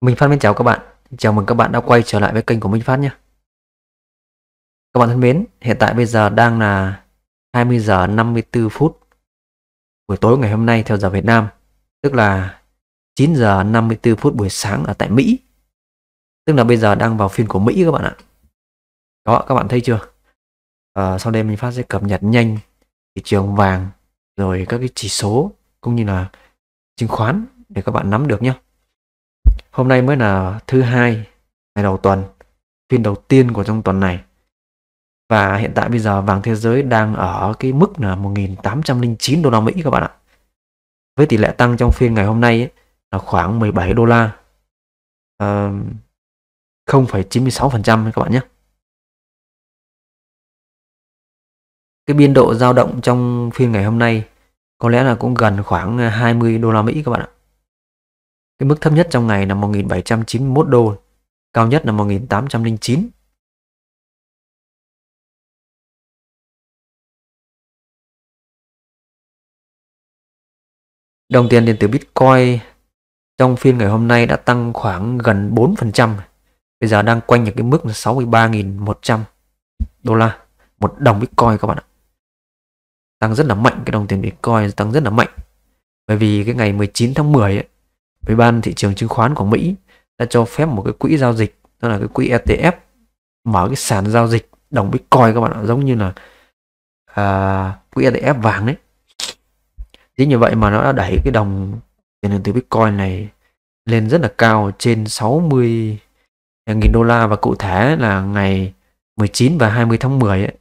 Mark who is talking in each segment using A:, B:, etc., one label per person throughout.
A: Minh Phát mến chào các bạn, chào mừng các bạn đã quay trở lại với kênh của Minh Phát nhé. Các bạn thân mến, hiện tại bây giờ đang là 20 giờ 54 phút buổi tối ngày hôm nay theo giờ Việt Nam, tức là 9 giờ 54 phút buổi sáng ở tại Mỹ. Tức là bây giờ đang vào phiên của Mỹ các bạn ạ. Đó, các bạn thấy chưa? À, sau đây Minh Phát sẽ cập nhật nhanh thị trường vàng rồi các cái chỉ số cũng như là chứng khoán để các bạn nắm được nhé. Hôm nay mới là thứ hai, ngày đầu tuần, phiên đầu tiên của trong tuần này. Và hiện tại bây giờ vàng thế giới đang ở cái mức là 1.809 đô la Mỹ các bạn ạ. Với tỷ lệ tăng trong phiên ngày hôm nay ấy, là khoảng 17 đô la. Ờ, uh, 0,96% các bạn nhé.
B: Cái biên độ dao động trong phiên ngày hôm nay
A: có lẽ là cũng gần khoảng 20 đô la Mỹ các bạn ạ. Cái mức thấp nhất trong ngày là 1.791 đô, cao nhất là 1.809. Đồng tiền điện tử Bitcoin trong phiên ngày hôm nay đã tăng khoảng gần 4%. Bây giờ đang quanh những cái mức là 63.100 đô la một đồng Bitcoin các bạn ạ. Tăng rất là mạnh cái đồng tiền Bitcoin tăng rất là mạnh. Bởi vì cái ngày 19 tháng 10 ấy, Ủy ban thị trường chứng khoán của Mỹ đã cho phép một cái quỹ giao dịch đó là cái quỹ ETF mở cái sàn giao dịch đồng Bitcoin các bạn ạ giống như là à, quỹ ETF vàng đấy thế như vậy mà nó đã đẩy cái đồng tiền điện tử Bitcoin này lên rất là cao trên 60 nghìn đô la và cụ thể là ngày 19 và 20 tháng 10 ấy,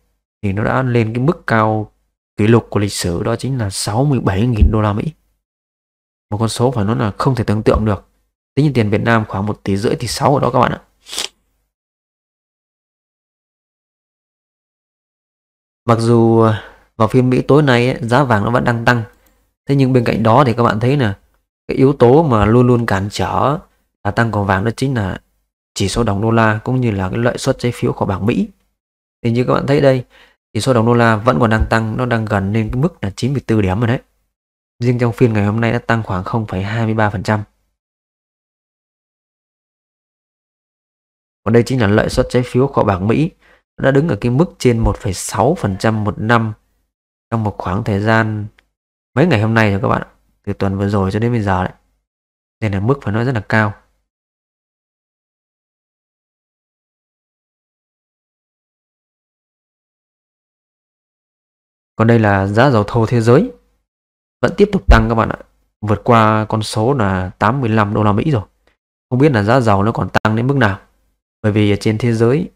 A: thì nó đã lên cái mức cao kỷ lục của lịch sử đó chính là 67.000 đô la Mỹ. Một con số phải nói là không thể tưởng tượng được. Tính như tiền Việt Nam khoảng 1 tỷ rưỡi tỷ 6 ở đó các bạn ạ. Mặc dù ờ, vào phiên Mỹ tối nay ấy, giá vàng nó vẫn đang tăng. Thế nhưng bên cạnh đó thì các bạn thấy là cái yếu tố mà luôn luôn cản trở là tăng của vàng đó chính là chỉ số đồng đô la cũng như là cái lợi suất trái phiếu của bảng Mỹ. Thì như các bạn thấy đây, chỉ số đồng đô la vẫn còn đang tăng, nó đang gần lên cái mức là 94 điểm rồi đấy riêng trong phiên ngày hôm nay đã tăng khoảng 0,23%. Và đây chính là lợi suất trái phiếu kho bạc Mỹ đã đứng ở cái mức trên 1,6% một năm trong một khoảng thời gian mấy ngày hôm nay rồi các bạn từ tuần vừa rồi cho đến bây giờ đấy nên là mức phải nói rất là cao
B: còn đây là giá dầu thô thế giới
A: vẫn tiếp tục tăng các bạn ạ vượt qua con số là 85 đô la Mỹ rồi không biết là giá dầu nó còn tăng đến mức nào bởi vì trên thế giới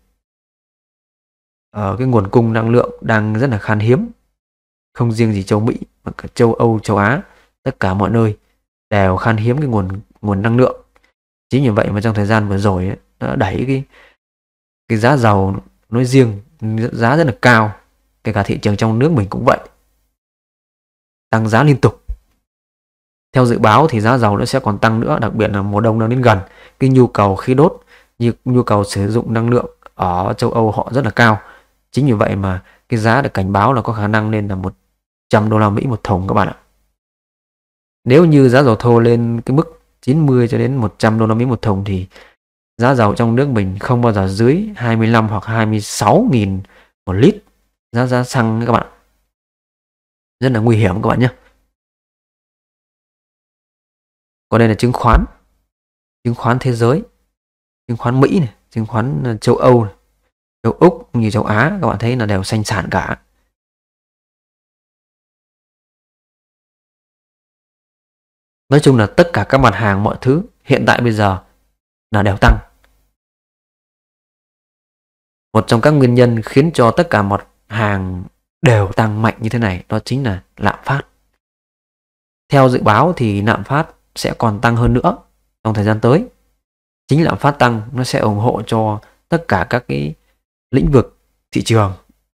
A: ở ờ, cái nguồn cung năng lượng đang rất là khan hiếm không riêng gì châu Mỹ mà cả châu Âu châu Á tất cả mọi nơi đều khan hiếm cái nguồn nguồn năng lượng chính vì vậy mà trong thời gian vừa rồi ấy, nó đẩy cái cái giá dầu nói riêng giá rất là cao kể cả thị trường trong nước mình cũng vậy tăng giá liên tục. Theo dự báo thì giá dầu nó sẽ còn tăng nữa, đặc biệt là mùa đông đang đến gần. Cái nhu cầu khí đốt, như nhu cầu sử dụng năng lượng ở châu Âu họ rất là cao. Chính vì vậy mà cái giá được cảnh báo là có khả năng lên là 100 đô la Mỹ một thùng các bạn ạ. Nếu như giá dầu thô lên cái mức 90 cho đến 100 đô la Mỹ một thùng thì giá dầu trong nước mình không bao giờ dưới 25 hoặc 26 nghìn một lít giá giá xăng các bạn ạ rất là nguy hiểm các
B: bạn nhé còn đây là chứng khoán chứng khoán thế giới chứng khoán mỹ này chứng khoán ờ, châu âu này, châu úc cũng như châu á các bạn thấy là đều xanh sản cả nói chung là tất cả các mặt hàng mọi thứ hiện tại bây
A: giờ là đều tăng một trong các nguyên nhân khiến cho tất cả mặt hàng đều tăng mạnh như thế này đó chính là lạm phát theo dự báo thì lạm phát sẽ còn tăng hơn nữa trong thời gian tới chính lạm phát tăng nó sẽ ủng hộ cho tất cả các cái lĩnh vực thị trường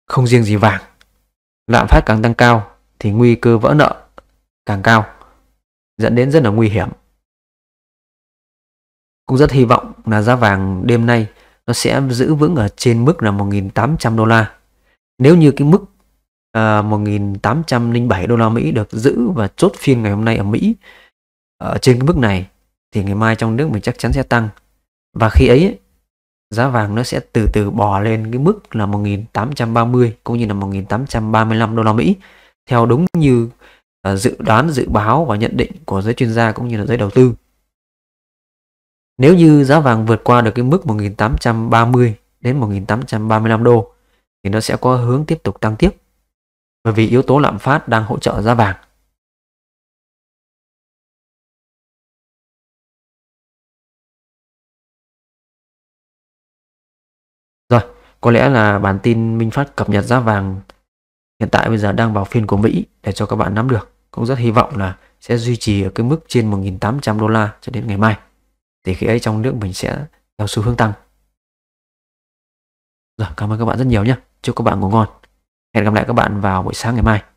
A: không riêng gì vàng lạm phát càng tăng cao thì nguy cơ vỡ nợ càng cao dẫn đến rất là nguy hiểm cũng rất hy vọng là giá vàng đêm nay nó sẽ giữ vững ở trên mức là 1.800 đô la nếu như cái mức à, 1807 đô la Mỹ được giữ và chốt phiên ngày hôm nay ở Mỹ ở trên cái mức này thì ngày mai trong nước mình chắc chắn sẽ tăng và khi ấy giá vàng nó sẽ từ từ bò lên cái mức là 1830 cũng như là 1835 đô la Mỹ theo đúng như à, dự đoán dự báo và nhận định của giới chuyên gia cũng như là giới đầu tư. Nếu như giá vàng vượt qua được cái mức 1830 đến 1835 đô thì nó sẽ có hướng tiếp tục tăng tiếp bởi vì yếu tố lạm phát đang hỗ trợ giá vàng.
B: Rồi, có lẽ là
A: bản tin Minh Phát cập nhật giá vàng hiện tại bây giờ đang vào phiên của Mỹ để cho các bạn nắm được. Cũng rất hy vọng là sẽ duy trì ở cái mức trên 1.800 đô la cho đến ngày mai. Thì khi ấy trong nước mình sẽ theo xu hướng tăng. Rồi, cảm ơn các
B: bạn rất nhiều nhé. Chúc các bạn ngủ ngon. Hẹn gặp lại các bạn vào buổi sáng ngày mai.